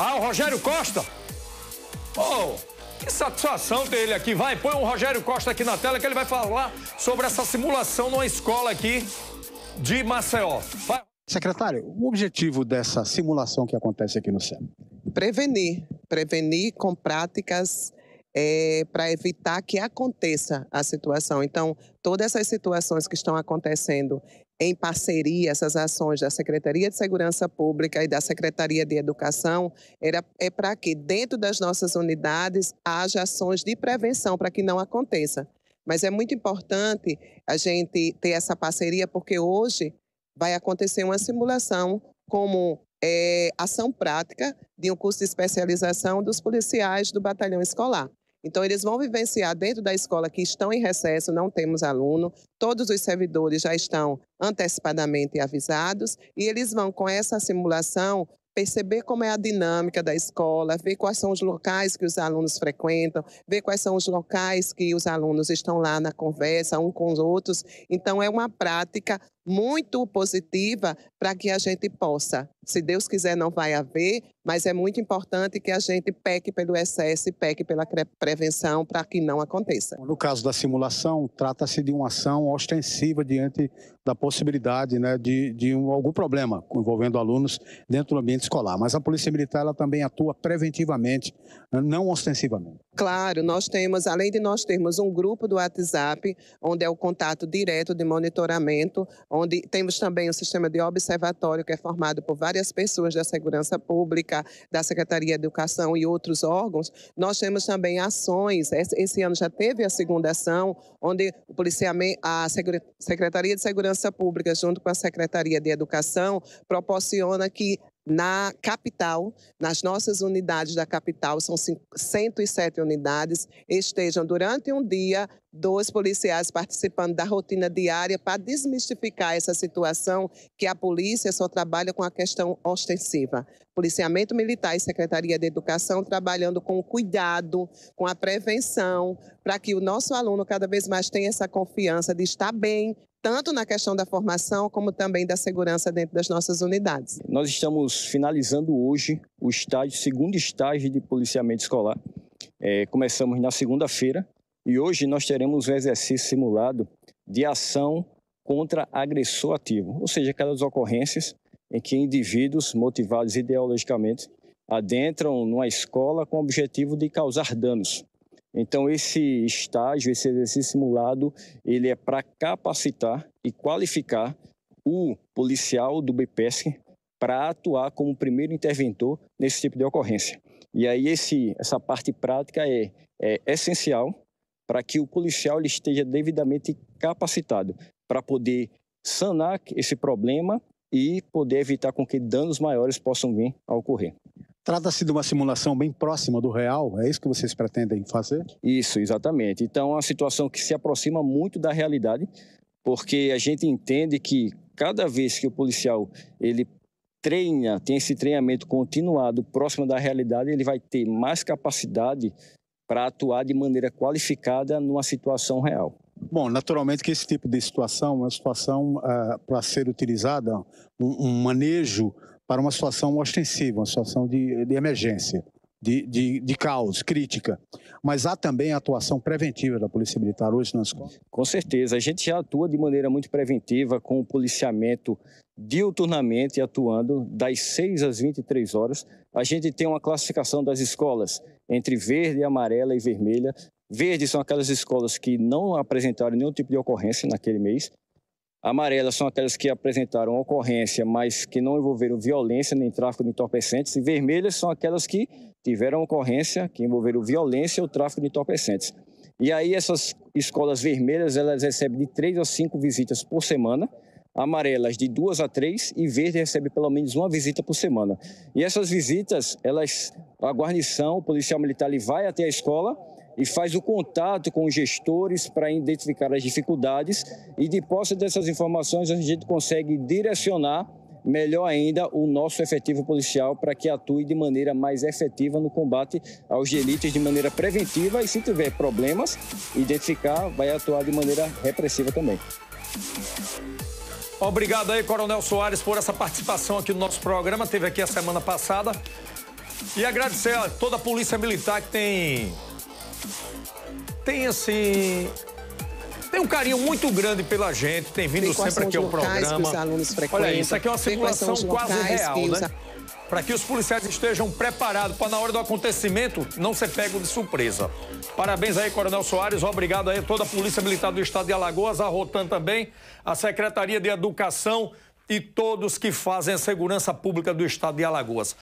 Ah, o Rogério Costa? Oh, que satisfação ter ele aqui. Vai, põe o Rogério Costa aqui na tela que ele vai falar sobre essa simulação numa escola aqui de Maceió. Vai. Secretário, o objetivo dessa simulação que acontece aqui no CEM? Prevenir. Prevenir com práticas é, para evitar que aconteça a situação. Então, todas essas situações que estão acontecendo em parceria essas ações da Secretaria de Segurança Pública e da Secretaria de Educação era, é para que dentro das nossas unidades haja ações de prevenção para que não aconteça. Mas é muito importante a gente ter essa parceria porque hoje vai acontecer uma simulação como é, ação prática de um curso de especialização dos policiais do batalhão escolar. Então, eles vão vivenciar dentro da escola que estão em recesso, não temos aluno, todos os servidores já estão antecipadamente avisados e eles vão, com essa simulação, perceber como é a dinâmica da escola, ver quais são os locais que os alunos frequentam, ver quais são os locais que os alunos estão lá na conversa um com os outros. Então, é uma prática muito positiva para que a gente possa. Se Deus quiser, não vai haver, mas é muito importante que a gente peque pelo excesso e peque pela prevenção para que não aconteça. No caso da simulação, trata-se de uma ação ostensiva diante da possibilidade né, de, de um, algum problema envolvendo alunos dentro do ambiente escolar, mas a Polícia Militar ela também atua preventivamente, não ostensivamente. Claro, nós temos, além de nós termos um grupo do WhatsApp, onde é o contato direto de monitoramento, onde temos também o um sistema de observatório, que é formado por várias pessoas da Segurança Pública, da Secretaria de Educação e outros órgãos. Nós temos também ações, esse ano já teve a segunda ação, onde o policiamento, a Secretaria de Segurança Pública, junto com a Secretaria de Educação, proporciona que na capital, nas nossas unidades da capital, são 107 unidades, estejam durante um dia dois policiais participando da rotina diária para desmistificar essa situação que a polícia só trabalha com a questão ostensiva. Policiamento Militar e Secretaria de Educação trabalhando com cuidado, com a prevenção, para que o nosso aluno cada vez mais tenha essa confiança de estar bem, tanto na questão da formação como também da segurança dentro das nossas unidades. Nós estamos finalizando hoje o estágio, segundo estágio de policiamento escolar. É, começamos na segunda-feira e hoje nós teremos um exercício simulado de ação contra agressor ativo, ou seja, aquelas ocorrências em que indivíduos motivados ideologicamente adentram numa escola com o objetivo de causar danos. Então, esse estágio, esse exercício simulado, ele é para capacitar e qualificar o policial do BPS para atuar como primeiro interventor nesse tipo de ocorrência. E aí esse, essa parte prática é, é essencial para que o policial esteja devidamente capacitado para poder sanar esse problema e poder evitar com que danos maiores possam vir a ocorrer. Trata-se de uma simulação bem próxima do real, é isso que vocês pretendem fazer? Isso, exatamente. Então, é uma situação que se aproxima muito da realidade, porque a gente entende que cada vez que o policial ele treina, tem esse treinamento continuado próximo da realidade, ele vai ter mais capacidade para atuar de maneira qualificada numa situação real. Bom, naturalmente que esse tipo de situação é uma situação uh, para ser utilizada, um, um manejo para uma situação ostensiva, uma situação de, de emergência, de, de, de, caos, crítica. Mas há também a atuação preventiva da Polícia Militar hoje nas escolas? Com certeza. A gente já atua de maneira muito preventiva com o policiamento diuturnamente atuando das 6 às 23 horas. A gente tem uma classificação das escolas entre verde, amarela e vermelha. Verde são aquelas escolas que não apresentaram nenhum tipo de ocorrência naquele mês amarelas são aquelas que apresentaram ocorrência, mas que não envolveram violência nem tráfico de entorpecentes, e vermelhas são aquelas que tiveram ocorrência, que envolveram violência ou tráfico de entorpecentes. E aí essas escolas vermelhas, elas recebem de três a cinco visitas por semana, amarelas de duas a três e verde recebe pelo menos uma visita por semana. E essas visitas, elas a guarnição, o policial militar, ele vai até a escola e faz o contato com os gestores para identificar as dificuldades e de posse dessas informações a gente consegue direcionar melhor ainda o nosso efetivo policial para que atue de maneira mais efetiva no combate aos delitos de maneira preventiva e se tiver problemas, identificar, vai atuar de maneira repressiva também. Obrigado aí, Coronel Soares, por essa participação aqui no nosso programa. Teve aqui a semana passada. E agradecer a toda a Polícia Militar que tem tem assim. Tem um carinho muito grande pela gente, tem vindo sempre aqui ao programa. Olha, isso aqui é uma simulação quase real, né? Para que os policiais estejam preparados para, na hora do acontecimento, não ser pego de surpresa. Parabéns aí, Coronel Soares. Obrigado aí a toda a Polícia Militar do Estado de Alagoas, a Rotan também, a Secretaria de Educação e todos que fazem a segurança pública do Estado de Alagoas.